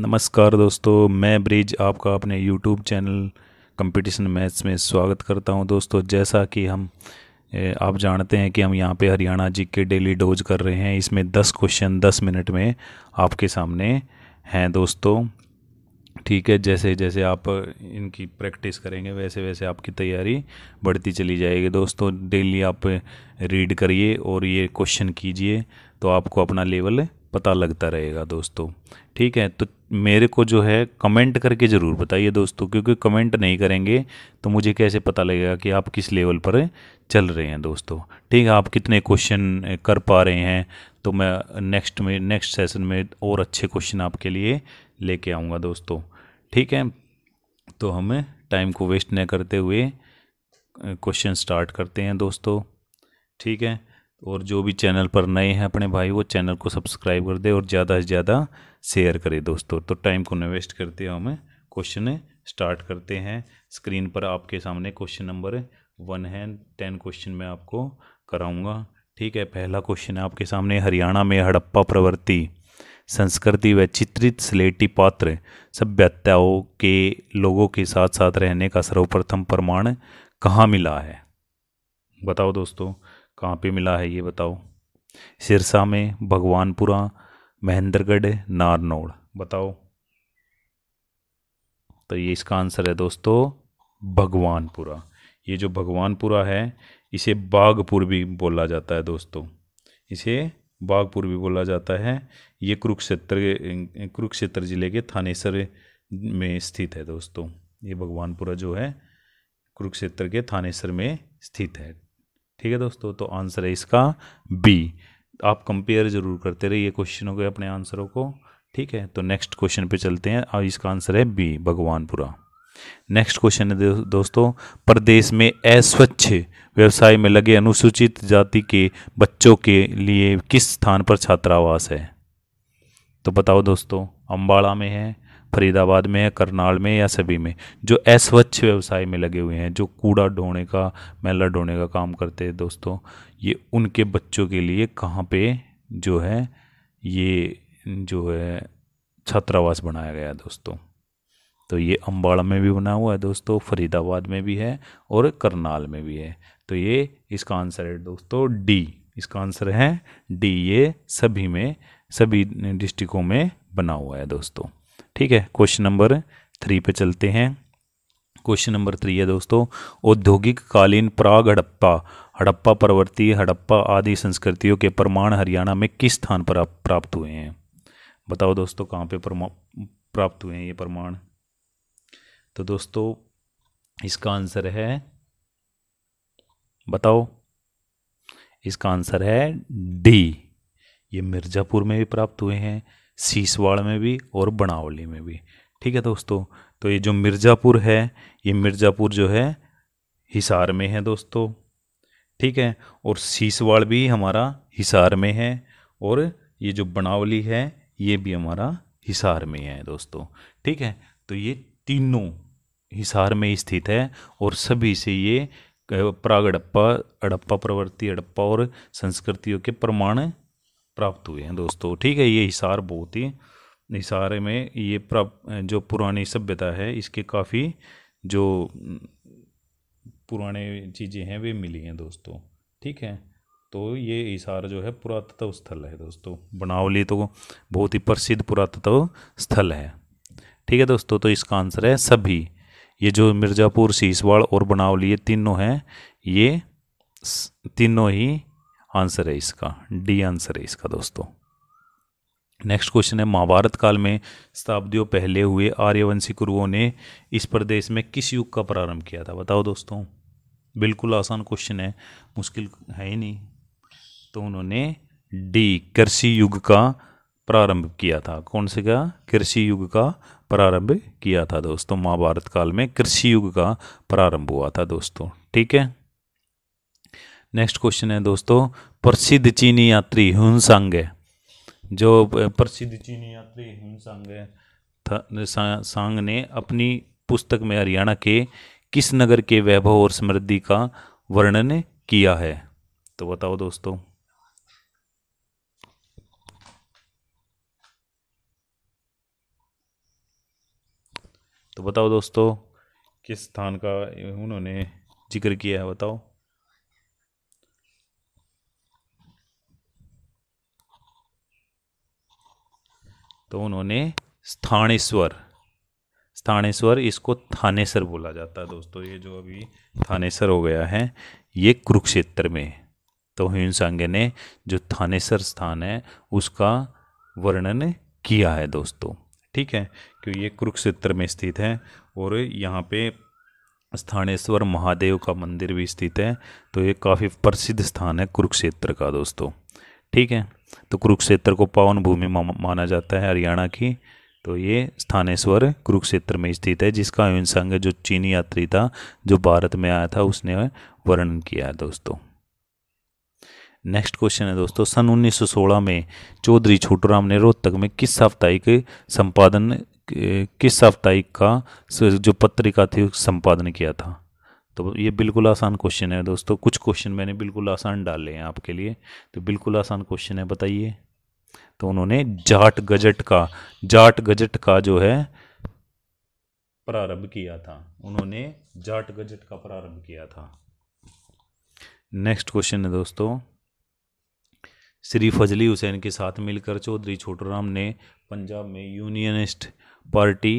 नमस्कार दोस्तों मैं ब्रिज आपका अपने YouTube चैनल कंपटीशन मैच में स्वागत करता हूं दोस्तों जैसा कि हम आप जानते हैं कि हम यहां पे हरियाणा जी के डेली डोज कर रहे हैं इसमें 10 क्वेश्चन 10 मिनट में आपके सामने हैं दोस्तों ठीक है जैसे जैसे आप इनकी प्रैक्टिस करेंगे वैसे वैसे आपकी तैयारी बढ़ती चली जाएगी दोस्तों डेली आप रीड करिए और ये क्वेश्चन कीजिए तो आपको अपना लेवल पता लगता रहेगा दोस्तों ठीक है तो मेरे को जो है कमेंट करके ज़रूर बताइए दोस्तों क्योंकि कमेंट नहीं करेंगे तो मुझे कैसे पता लगेगा कि आप किस लेवल पर चल रहे हैं दोस्तों ठीक है आप कितने क्वेश्चन कर पा रहे हैं तो मैं नेक्स्ट में नेक्स्ट सेशन में और अच्छे क्वेश्चन आपके लिए लेके आऊँगा दोस्तों ठीक है तो हम टाइम को वेस्ट न करते हुए क्वेश्चन स्टार्ट करते हैं दोस्तों ठीक है और जो भी चैनल पर नए हैं अपने भाई वो चैनल को सब्सक्राइब कर दे और ज़्यादा से ज़्यादा शेयर करें दोस्तों तो टाइम को न वेस्ट करते हैं हमें क्वेश्चन स्टार्ट करते हैं स्क्रीन पर आपके सामने क्वेश्चन नंबर वन है टेन क्वेश्चन मैं आपको कराऊंगा ठीक है पहला क्वेश्चन है आपके सामने हरियाणा में हड़प्पा प्रवृत्ति संस्कृति व चित्रित स्लेटी पात्र सभ्यताओं के लोगों के साथ साथ रहने का सर्वप्रथम प्रमाण कहाँ मिला है बताओ दोस्तों कहाँ पे मिला है ये बताओ सिरसा में भगवानपुरा महेंद्रगढ़ नारनौड़ बताओ तो ये इसका आंसर है दोस्तों भगवानपुरा ये जो भगवानपुरा है इसे बागपुर भी बोला जाता है दोस्तों इसे बागपुर भी बोला जाता है ये कुरुक्षेत्र कुरुक्षेत्र जिले के थानेसर में स्थित है दोस्तों ये भगवानपुरा जो है कुरुक्षेत्र के थानेसर में स्थित है ठीक है दोस्तों तो आंसर है इसका बी आप कंपेयर ज़रूर करते रहिए क्वेश्चनों के अपने आंसरों को ठीक है तो नेक्स्ट क्वेश्चन पे चलते हैं और इसका आंसर है बी भगवानपुरा नेक्स्ट क्वेश्चन है दोस्तों प्रदेश में अस्वच्छ व्यवसाय में लगे अनुसूचित जाति के बच्चों के लिए किस स्थान पर छात्रावास है तो बताओ दोस्तों अम्बाड़ा में है फरीदाबाद में या करनाल में या सभी में जो अस्वच्छ व्यवसाय में लगे हुए हैं जो कूड़ा ढोने का मैला ढोने का काम करते हैं दोस्तों ये उनके बच्चों के लिए कहाँ पे जो है ये जो है छात्रावास बनाया गया दोस्तों तो ये अम्बाड़ा में भी बना हुआ है दोस्तों फरीदाबाद में भी है और करनाल में भी है तो ये इसका आंसर है दोस्तों डी इसका आंसर है डी ये सभी में सभी डिस्ट्रिक्टों में बना हुआ है दोस्तों ठीक है क्वेश्चन नंबर थ्री पे चलते हैं क्वेश्चन नंबर थ्री है दोस्तों औद्योगिक कालीन प्राग हड़प्पा हड़प्पा पर्वतीय हड़प्पा आदि संस्कृतियों के प्रमाण हरियाणा में किस स्थान पर प्राप्त हुए हैं बताओ दोस्तों कहाँ पे प्राप्त हुए हैं ये प्रमाण तो दोस्तों इसका आंसर है बताओ इसका आंसर है डी ये मिर्ज़ापुर में भी प्राप्त हुए हैं सीसवाड़ में भी और बनावली में भी ठीक है दोस्तों तो ये जो मिर्ज़ापुर है ये मिर्ज़ापुर जो है हिसार में है दोस्तों ठीक है और सीसवाड़ भी हमारा हिसार में है और ये जो बनावली है ये भी हमारा हिसार में है दोस्तों ठीक है तो ये तीनों हिसार में स्थित है और सभी से ये प्राग अड़प्पा हड़प्पा प्रवृत्ति अड़प्पा और संस्कृतियों के प्रमाण प्राप्त हुए हैं दोस्तों ठीक है ये हिसार बहुत ही हिसार में ये जो पुरानी सभ्यता है इसके काफ़ी जो पुराने चीज़ें हैं वे मिली हैं दोस्तों ठीक है तो ये हिसार जो है पुरातत्व स्थल है दोस्तों बनावली तो बहुत ही प्रसिद्ध पुरातत्व स्थल है ठीक है दोस्तों तो इसका आंसर है सभी ये जो मिर्ज़ापुर सीसवाड़ और बनावली ये तीनों हैं ये तीनों ही आंसर है इसका डी आंसर है इसका दोस्तों नेक्स्ट क्वेश्चन है महाभारत काल में शताब्दियों पहले हुए आर्यवंशी कुरुओं ने इस प्रदेश में किस युग का प्रारंभ किया था बताओ दोस्तों बिल्कुल आसान क्वेश्चन है मुश्किल है ही नहीं तो उन्होंने डी कृषि युग का प्रारंभ किया था कौन से क्या कृषि युग का प्रारंभ किया था दोस्तों महाभारत काल में कृषि युग का प्रारंभ हुआ था दोस्तों ठीक है नेक्स्ट क्वेश्चन है दोस्तों प्रसिद्ध चीनी यात्री है जो प्रसिद्ध चीनी यात्री है सांग ने अपनी पुस्तक में हरियाणा के किस नगर के वैभव और समृद्धि का वर्णन किया है तो बताओ दोस्तों तो बताओ दोस्तों किस स्थान का उन्होंने जिक्र किया है बताओ तो उन्होंने स्थानेश्वर स्थानेश्वर इसको थानेसर बोला जाता है दोस्तों ये जो अभी थानेसर हो गया है ये कुरुक्षेत्र में तो हिंसांगे ने जो थानेसर स्थान है उसका वर्णन किया है दोस्तों ठीक है क्योंकि ये कुरुक्षेत्र में स्थित है और यहाँ पे स्थानेश्वर महादेव का मंदिर भी स्थित है तो ये काफ़ी प्रसिद्ध स्थान है कुरुक्षेत्र का दोस्तों ठीक है तो कुरुक्षेत्र को पावन भूमि माना जाता है हरियाणा की तो ये स्थानेश्वर कुरुक्षेत्र में स्थित है जिसका अहिंसंग जो चीनी यात्री था जो भारत में आया था उसने वर्णन किया है दोस्तों नेक्स्ट क्वेश्चन है दोस्तों सन 1916 में चौधरी छोटूराम ने रोहतक में किस साप्ताहिक संपादन किस साप्ताहिक का जो पत्रिका थी संपादन किया था तो ये बिल्कुल आसान क्वेश्चन है दोस्तों कुछ क्वेश्चन मैंने बिल्कुल आसान डाले हैं आपके लिए तो बिल्कुल आसान क्वेश्चन है बताइए तो उन्होंने जाट गजट का जाट गजट का जो है प्रारंभ किया था उन्होंने जाट गजट का प्रारंभ किया था नेक्स्ट क्वेश्चन है दोस्तों श्री फजली हुसैन के साथ मिलकर चौधरी छोटूराम ने पंजाब में यूनियनिस्ट पार्टी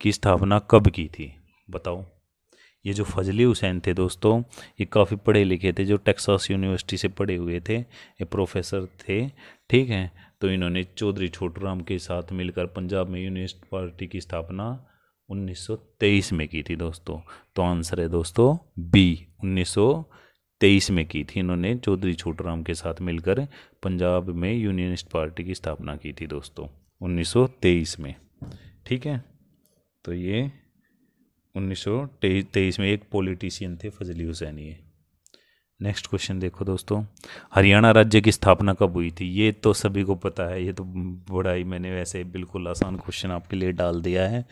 की स्थापना कब की थी बताओ ये जो फजली हुसैन थे दोस्तों ये काफ़ी पढ़े लिखे थे जो टेक्सास यूनिवर्सिटी से पढ़े हुए थे ये प्रोफेसर थे ठीक है तो इन्होंने चौधरी छोटूराम के साथ मिलकर पंजाब में यूनिस्ट पार्टी की स्थापना 1923 में की थी दोस्तों तो आंसर है दोस्तों बी 1923 में की थी इन्होंने चौधरी छोटूराम के साथ मिलकर पंजाब में यूनिस्ट पार्टी की स्थापना की थी दोस्तों 1923 में ठीक है तो ये उन्नीस सौ तेईस में एक पॉलिटिशियन थे फजली हुसैनी नेक्स्ट क्वेश्चन देखो दोस्तों हरियाणा राज्य की स्थापना कब हुई थी ये तो सभी को पता है ये तो बड़ा ही मैंने वैसे बिल्कुल आसान क्वेश्चन आपके लिए डाल दिया है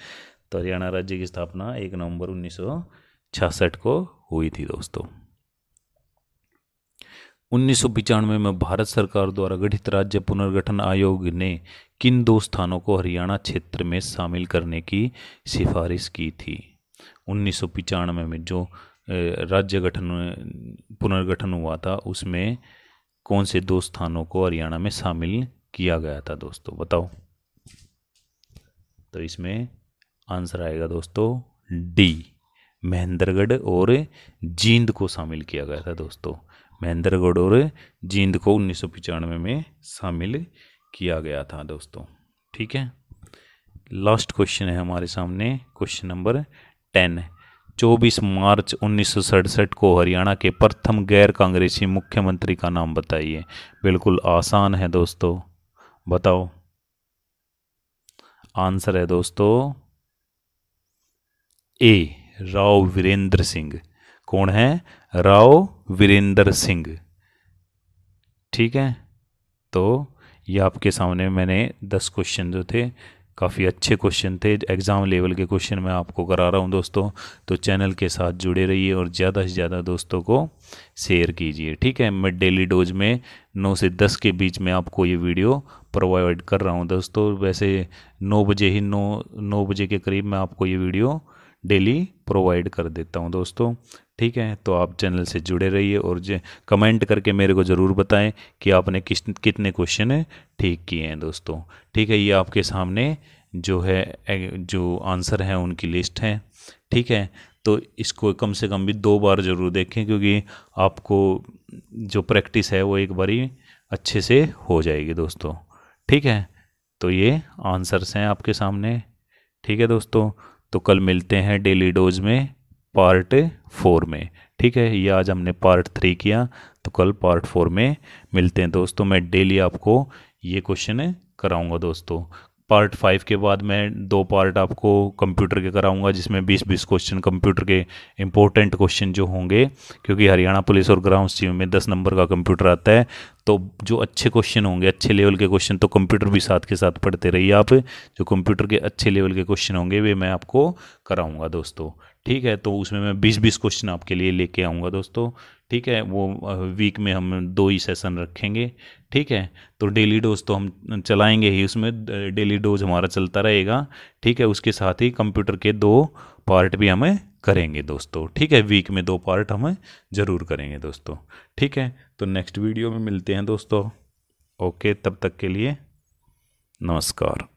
तो हरियाणा राज्य की स्थापना एक नवंबर उन्नीस को हुई थी दोस्तों उन्नीस में भारत सरकार द्वारा गठित राज्य पुनर्गठन आयोग ने किन दो स्थानों को हरियाणा क्षेत्र में शामिल करने की सिफारिश की थी उन्नीस में जो राज्य गठन पुनर्गठन हुआ था उसमें कौन से दो स्थानों को हरियाणा में शामिल किया गया था दोस्तों बताओ तो इसमें आंसर आएगा दोस्तों डी महेंद्रगढ़ और जींद को शामिल किया गया था दोस्तों महेंद्रगढ़ और जींद को उन्नीस में शामिल किया गया था दोस्तों ठीक है लास्ट क्वेश्चन है हमारे सामने क्वेश्चन नंबर टेन चौबीस मार्च उन्नीस को हरियाणा के प्रथम गैर कांग्रेसी मुख्यमंत्री का नाम बताइए बिल्कुल आसान है दोस्तों बताओ आंसर है दोस्तों ए राव वीरेंद्र सिंह कौन है राव वीरेंद्र सिंह ठीक है तो ये आपके सामने मैंने दस क्वेश्चन जो थे काफ़ी अच्छे क्वेश्चन थे एग्ज़ाम लेवल के क्वेश्चन मैं आपको करा रहा हूँ दोस्तों तो चैनल के साथ जुड़े रहिए और ज़्यादा से ज़्यादा दोस्तों को शेयर कीजिए ठीक है मैं डेली डोज में नौ से दस के बीच में आपको ये वीडियो प्रोवाइड कर रहा हूँ दोस्तों वैसे नौ बजे ही नौ नौ बजे के करीब मैं आपको ये वीडियो डेली प्रोवाइड कर देता हूँ दोस्तों ठीक है तो आप चैनल से जुड़े रहिए और जे कमेंट करके मेरे को ज़रूर बताएं कि आपने किस कितने क्वेश्चन ठीक किए हैं दोस्तों ठीक है ये आपके सामने जो है जो आंसर हैं उनकी लिस्ट है ठीक है तो इसको कम से कम भी दो बार ज़रूर देखें क्योंकि आपको जो प्रैक्टिस है वो एक बारी अच्छे से हो जाएगी दोस्तों ठीक है तो ये आंसर्स हैं आपके सामने ठीक है दोस्तों तो कल मिलते हैं डेली डोज में पार्ट फोर में ठीक है ये आज हमने पार्ट थ्री किया तो कल पार्ट फोर में मिलते हैं दोस्तों मैं डेली आपको ये क्वेश्चन कराऊंगा दोस्तों पार्ट फाइव के बाद मैं दो पार्ट आपको कंप्यूटर के कराऊंगा जिसमें बीस बीस क्वेश्चन कंप्यूटर के इंपॉर्टेंट क्वेश्चन जो होंगे क्योंकि हरियाणा पुलिस और ग्राउंड टीम में दस नंबर का कंप्यूटर आता है तो जो अच्छे क्वेश्चन होंगे अच्छे लेवल के क्वेश्चन तो कंप्यूटर भी साथ के साथ पढ़ते रहिए आप जो कंप्यूटर के अच्छे लेवल के क्वेश्चन होंगे वे मैं आपको कराऊँगा दोस्तों ठीक है तो उसमें मैं बीस बीस क्वेश्चन आपके लिए लेके आऊँगा दोस्तों ठीक है वो वीक में हम दो ही सेशन रखेंगे ठीक है तो डेली डोज तो हम चलाएंगे ही उसमें डेली डोज हमारा चलता रहेगा ठीक है उसके साथ ही कंप्यूटर के दो पार्ट भी हमें करेंगे दोस्तों ठीक है वीक में दो पार्ट हमें ज़रूर करेंगे दोस्तों ठीक है तो नेक्स्ट वीडियो में मिलते हैं दोस्तों ओके तब तक के लिए नमस्कार